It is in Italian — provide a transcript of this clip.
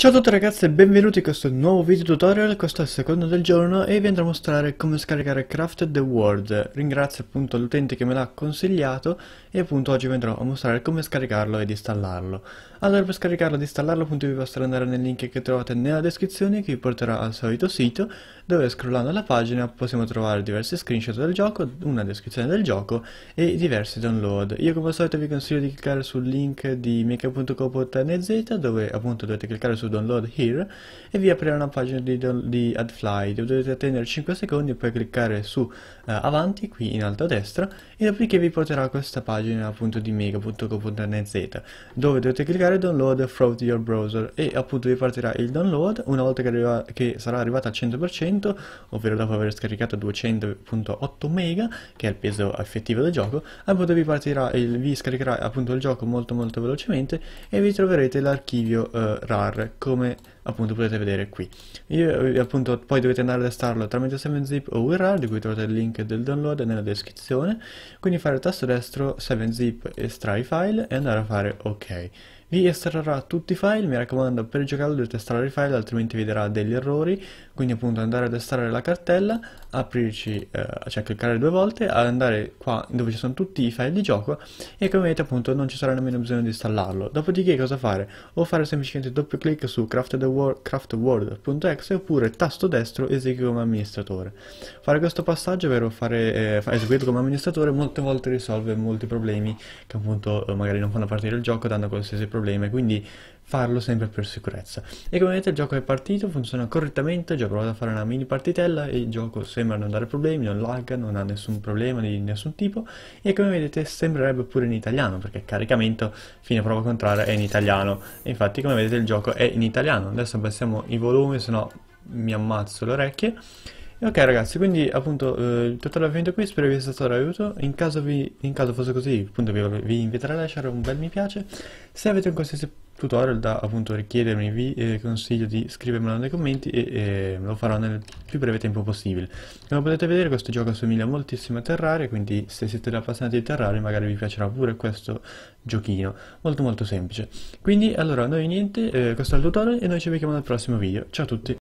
Ciao a tutti ragazzi e benvenuti in questo nuovo video tutorial, questo è il secondo del giorno e vi andrò a mostrare come scaricare Crafted the World. Ringrazio appunto l'utente che me l'ha consigliato e appunto oggi vi andrò a mostrare come scaricarlo ed installarlo. Allora per scaricarlo ed installarlo appunto vi basterà andare nel link che trovate nella descrizione che vi porterà al solito sito dove scrollando la pagina possiamo trovare diversi screenshot del gioco, una descrizione del gioco e diversi download. Io come al solito vi consiglio di cliccare sul link di make.co.nz dove appunto dovete cliccare sul download here e vi aprirà una pagina di, di AdFly dovete attendere 5 secondi e poi cliccare su uh, avanti qui in alto a destra e dopodiché vi porterà a questa pagina appunto di mega.co.nz dove dovete cliccare download from your browser e appunto vi partirà il download una volta che, arriva, che sarà arrivata al 100% ovvero dopo aver scaricato 200.8 mega che è il peso effettivo del gioco appunto vi partirà il, vi scaricherà appunto il gioco molto molto velocemente e vi troverete l'archivio eh, RAR come appunto potete vedere qui. Io, eh, appunto, poi dovete andare ad installarlo tramite 7zip o URL, di cui trovate il link del download nella descrizione, quindi fare il tasto destro 7zip, estrai file e andare a fare ok. Li estrarrà tutti i file, mi raccomando per giocarlo dovete estrarre i file altrimenti vi darà degli errori, quindi appunto andare ad estrarre la cartella, aprirci, eh, cioè cliccare due volte, andare qua dove ci sono tutti i file di gioco e come vedete appunto non ci sarà nemmeno bisogno di installarlo. Dopodiché cosa fare? O fare semplicemente doppio clic su craftworld.exe oppure tasto destro esegui come amministratore. Fare questo passaggio, ovvero fare, eh, eseguirlo come amministratore, molte volte risolve molti problemi che appunto eh, magari non fanno partire il gioco, dando qualsiasi problema problema quindi farlo sempre per sicurezza e come vedete il gioco è partito funziona correttamente ho già provato a fare una mini partitella e il gioco sembra non dare problemi non lagga non ha nessun problema di nessun tipo e come vedete sembrerebbe pure in italiano perché il caricamento fine prova contraria è in italiano e infatti come vedete il gioco è in italiano adesso abbassiamo i volumi sennò mi ammazzo le orecchie ok ragazzi, quindi appunto eh, il tutorial è finito qui, spero vi sia stato d'aiuto, in, in, caso fosse così appunto vi, vi inviterò a lasciare un bel mi piace, se avete un qualsiasi tutorial da appunto richiedermi vi eh, consiglio di scrivermelo nei commenti e eh, lo farò nel più breve tempo possibile. Come potete vedere questo gioco assomiglia moltissimo a Terraria, quindi se siete appassionati di Terraria magari vi piacerà pure questo giochino, molto molto semplice. Quindi allora noi niente, eh, questo è il tutorial e noi ci vediamo nel prossimo video, ciao a tutti!